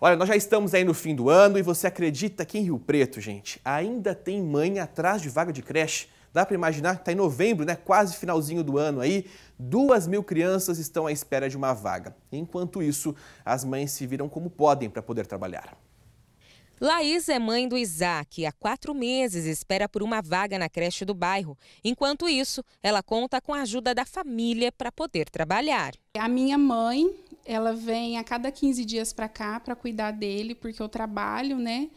Olha, nós já estamos aí no fim do ano e você acredita que em Rio Preto, gente, ainda tem mãe atrás de vaga de creche? Dá para imaginar que está em novembro, né? quase finalzinho do ano aí, duas mil crianças estão à espera de uma vaga. Enquanto isso, as mães se viram como podem para poder trabalhar. Laís é mãe do Isaac e há quatro meses espera por uma vaga na creche do bairro. Enquanto isso, ela conta com a ajuda da família para poder trabalhar. A minha mãe ela vem a cada 15 dias para cá para cuidar dele, porque eu trabalho, né?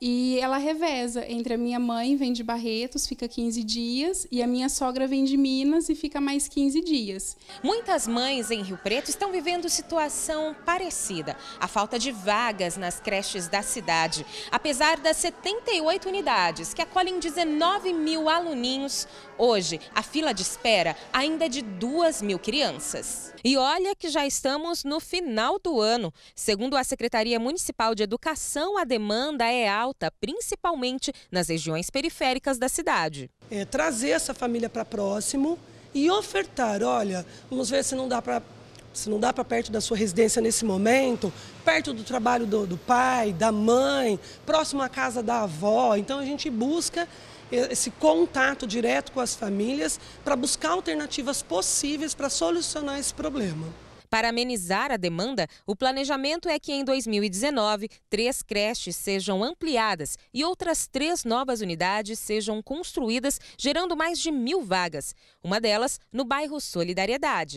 E ela reveza entre a minha mãe, vem de Barretos, fica 15 dias, e a minha sogra vem de Minas e fica mais 15 dias. Muitas mães em Rio Preto estão vivendo situação parecida. A falta de vagas nas creches da cidade. Apesar das 78 unidades que acolhem 19 mil aluninhos, hoje a fila de espera ainda é de 2 mil crianças. E olha que já estamos no final do ano. Segundo a Secretaria Municipal de Educação, a demanda é alta alta, principalmente nas regiões periféricas da cidade. É trazer essa família para próximo e ofertar, olha, vamos ver se não dá para se não dá para perto da sua residência nesse momento, perto do trabalho do, do, pai, da mãe, próximo à casa da avó. Então a gente busca esse contato direto com as famílias para buscar alternativas possíveis para solucionar esse problema. Para amenizar a demanda, o planejamento é que em 2019, três creches sejam ampliadas e outras três novas unidades sejam construídas, gerando mais de mil vagas. Uma delas no bairro Solidariedade.